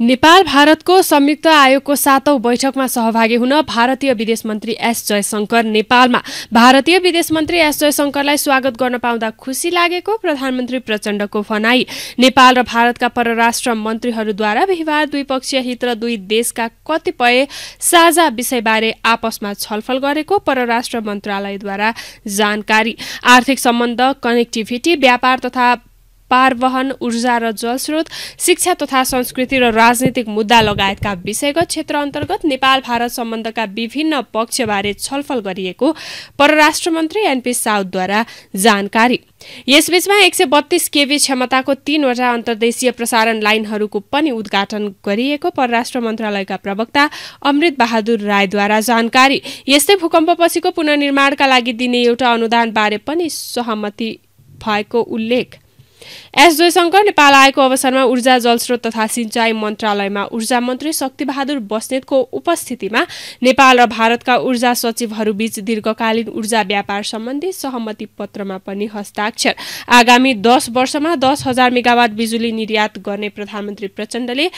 नेपाल भारतको संयुक्त आयोगको सातौं बैठकमा सहभागी हुन भारतीय विदेश मन्त्री एस जयशंकर नेपालमा भारतीय विदेश मन्त्री एस जयशंकरलाई स्वागत गर्न पाउँदा खुसी लागेको प्रधानमन्त्री प्रचण्डको भनाई नेपाल र भारतका परराष्ट्र मन्त्रीहरूद्वारा बिहिबार द्विपक्षीय हित र दुई देशका कतिपय साझा विषयबारे आपसमा छलफल गरेको परराष्ट्र मन्त्रालयद्वारा जानकारी आर्थिक सम्बन्ध कनेक्टिभिटी व्यापार तथा पारवहन ऊर्जा र जलस्रोत शिक्षा तथा संस्कृति र राजनीतिक मुद्दा लगायतका विषयगत क्षेत्र अन्तर्गत नेपाल भारत सम्बन्धका विभिन्न पक्षबारे छलफल गरिएको परराष्ट्र मन्त्री एनपी साउदद्वारा जानकारी यसबीचमा एक सय बत्तीस केबी क्षमताको तीनवटा अन्तर्देशीय प्रसारण लाइनहरूको पनि उद्घाटन गरिएको परराष्ट्र मन्त्रालयका प्रवक्ता अमृत बहादुर राईद्वारा जानकारी यस्तै भूकम्पपछिको पुनर्निर्माणका लागि दिने एउटा अनुदानबारे पनि सहमति भएको उल्लेख एस जयशङ्कर नेपाल आएको अवसरमा ऊर्जा जलस्रोत तथा सिंचाई मन्त्रालयमा ऊर्जा मन्त्री शक्तिबहादुर बस्नेतको उपस्थितिमा नेपाल र भारतका ऊर्जा सचिवहरूबीच दीर्घकालीन ऊर्जा व्यापार सम्बन्धी सहमति पत्रमा पनि हस्ताक्षर आगामी दस वर्षमा दस हजार मेगावाट बिजुली निर्यात गर्ने प्रधानमन्त्री प्रचण्डले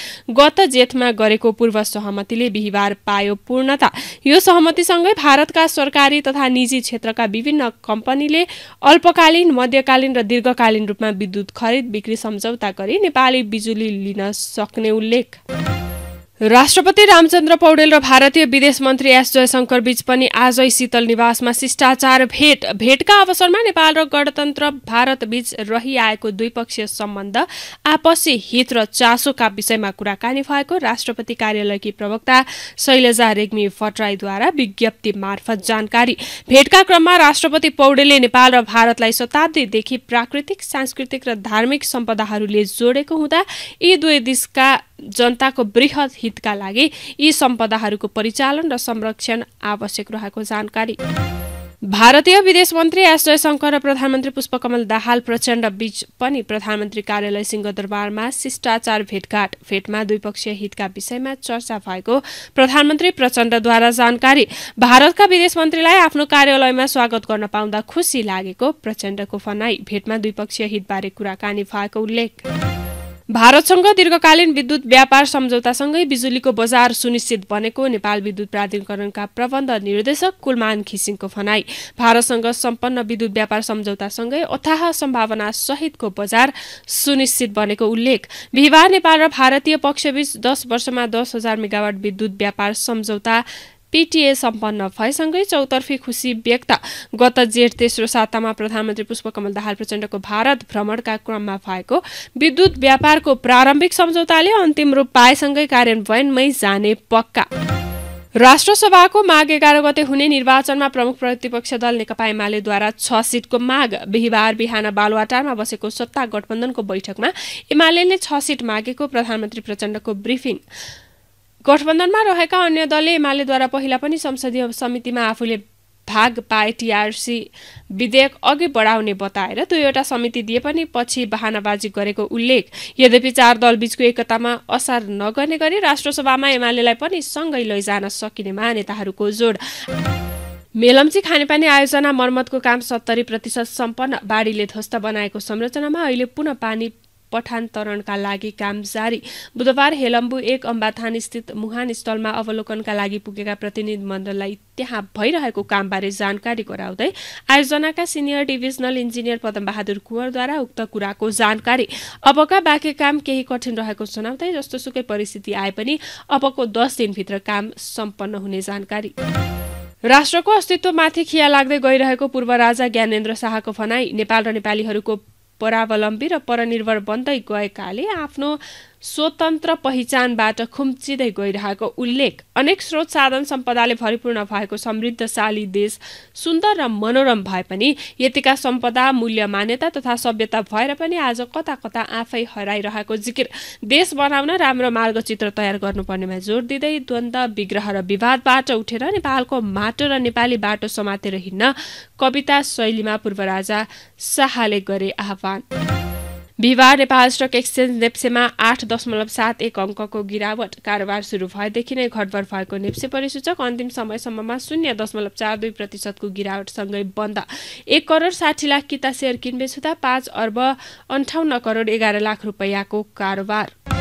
गत जेठमा गरेको पूर्व सहमतिले बिहिबार पायो पूर्णता यो सहमतिसँगै भारतका सरकारी तथा निजी क्षेत्रका विभिन्न कम्पनीले अल्पकालीन मध्यकालीन र दीर्घकालीन रूपमा विद्युत विद्युत खरिद बिक्री सम्झौता गरी नेपाली बिजुली लिन सक्ने उल्लेख राष्ट्रपति रामचन्द्र पौडेल र भारतीय विदेश मन्त्री एस जयशंकर बीच पनि आजै शीतल निवासमा शिष्टाचार भेट भेटका अवसरमा नेपाल र गणतन्त्र भारत बीच रहिआएको द्विपक्षीय सम्बन्ध आपसी हित र चासोका विषयमा कुराकानी भएको राष्ट्रपति कार्यालयकी प्रवक्ता शैलजा रेग्मी भट्टराईद्वारा विज्ञप्ति मार्फत जानकारी भेटका क्रममा राष्ट्रपति पौडेलले नेपाल र भारतलाई शताब्दीदेखि प्राकृतिक सांस्कृतिक र धार्मिक सम्पदाहरूले जोडेको हुँदा यी दुवै देशका जनताको वृहत हितका लागि यी सम्पदाहरूको परिचालन र संरक्षण आवश्यक रहेको जानकारी भारतीय विदेश मन्त्री एस जयशंकर र प्रधानमन्त्री पुष्पकमल दाहाल प्रचण्ड बीच पनि प्रधानमन्त्री कार्यालय सिंहदरबारमा शिष्टाचार भेटघाट भेटमा द्विपक्षीय हितका विषयमा चर्चा भएको प्रधानमन्त्री प्रचण्डद्वारा जानकारी भारतका विदेश मन्त्रीलाई आफ्नो कार्यालयमा स्वागत गर्न पाउँदा खुसी लागेको प्रचण्डको भनाई भेटमा द्विपक्षीय हितबारे कुराकानी भएको उल्लेख भारतसँग दीर्घकालीन विद्युत व्यापार सम्झौतासँगै बिजुलीको बजार सुनिश्चित बनेको नेपाल विद्युत प्राधिकरणका प्रबन्ध निर्देशक कुलमान खिसिङको भनाई भारतसँग सम्पन्न विद्युत व्यापार सम्झौतासँगै अथाह सम्भावना सहितको बजार सुनिश्चित बनेको उल्लेख बिहिबार नेपाल र भारतीय पक्षबीच दस वर्षमा दस हजार मेगावाट विद्युत व्यापार सम्झौता पिटिए सम्पन्न भएसँगै चौतर्फी खुसी व्यक्त गत जेठ तेस्रो सातामा प्रधानमन्त्री पुष्पकमल दाहाल प्रचण्डको भारत भ्रमणका क्रममा भएको विद्युत व्यापारको प्रारम्भिक सम्झौताले अन्तिम रूप पाएसँगै कार्यान्वयनमै जाने पक्का राष्ट्रसभाको माघ एघार गते हुने निर्वाचनमा प्रमुख प्रतिपक्ष दल नेकपा एमालेद्वारा छ सिटको माग बिहिबार बिहान बालुवाटारमा बसेको सत्ता गठबन्धनको बैठकमा एमाले छ सिट मागेको प्रधानमन्त्री प्रचण्डको ब्रिफिङ गठबन्धनमा रहेका अन्य दलले एमालेद्वारा पहिला पनि संसदीय समितिमा आफूले भाग पाए टिआरसी विधेयक अघि बढाउने बताएर दुईवटा समिति दिए पनि पछि बहानाबाजी गरेको उल्लेख यद्यपि चार दलबीचको एकतामा असर नगर्ने गरी राष्ट्रसभामा एमालेलाई पनि सँगै लैजान सकिने मान्यताहरूको जोड मेलम्ची खानेपानी आयोजना मर्मतको काम सत्तरी प्रतिशत सम्पन्न बाढीले ध्वस्त बनाएको संरचनामा अहिले पुनः पानी पठान्तरणका लागि काम जारी बुधबार हेलम्बु एक अम्बाथान स्थित मुहान स्थलमा अवलोकनका लागि पुगेका प्रतिनिधिमण्डललाई त्यहाँ भइरहेको कामबारे जानकारी गराउँदै आयोजनाका सिनियर डिभिजनल इन्जिनियर पदमबहादुर कुँवरद्वारा उक्त कुराको जानकारी अबका बाँकी काम केही कठिन रहेको सुनाउँदै जस्तोसुकै परिस्थिति आए पनि अबको दस दिनभित्र काम सम्पन्न हुने जानकारी राष्ट्रको अस्तित्वमाथि खिया लाग्दै गइरहेको पूर्व राजा ज्ञानेन्द्र शाहको भनाई नेपाल र नेपालीहरूको परावलम्बी र परनिर्भर बन्दै गएकाले आफ्नो स्वतन्त्र पहिचानबाट खुम्चिँदै गइरहेको उल्लेख अनेक स्रोत साधन सम्पदाले भरिपूर्ण भएको समृद्धशाली देश सुन्दर र मनोरम भए पनि यतिका सम्पदा मूल्य मान्यता तथा सभ्यता भएर पनि आज कता कता आफै हराइरहेको जिकिर देश बनाउन राम्रो मार्गचित्र तयार गर्नुपर्नेमा जोड दिँदै द्वन्द्व विग्रह र विवादबाट उठेर नेपालको माटो र नेपाली बाटो समातेर हिँड्न कविता शैलीमा पूर्व राजा शाहले गरे आह्वान बिहिबार नेपाल स्टक एक्सचेन्ज नेप्सेमा आठ दशमलव सात एक अङ्कको गिरावट कारोबार सुरु भएदेखि नै घटबड भएको नेप्से परिसूचक अन्तिम समयसम्ममा शून्य दशमलव चार दुई प्रतिशतको गिरावटसँगै बन्द एक करोड साठी लाख किता सेयर किनबेच हुँदा पाँच अर्ब अन्ठाउन्न करोड एघार लाख रुपियाँको कारोबार